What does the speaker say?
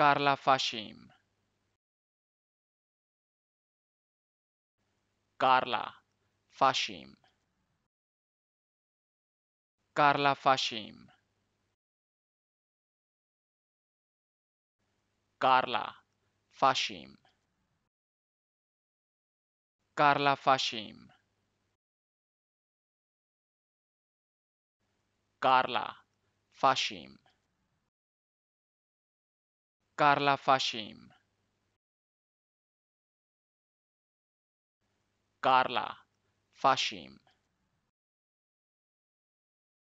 Carla Fashim. Carla Fashim. Carla Fashim. Carla Fashim. Carla Fashim. Carla Fashim. Carla Fashim. Carla Fashim.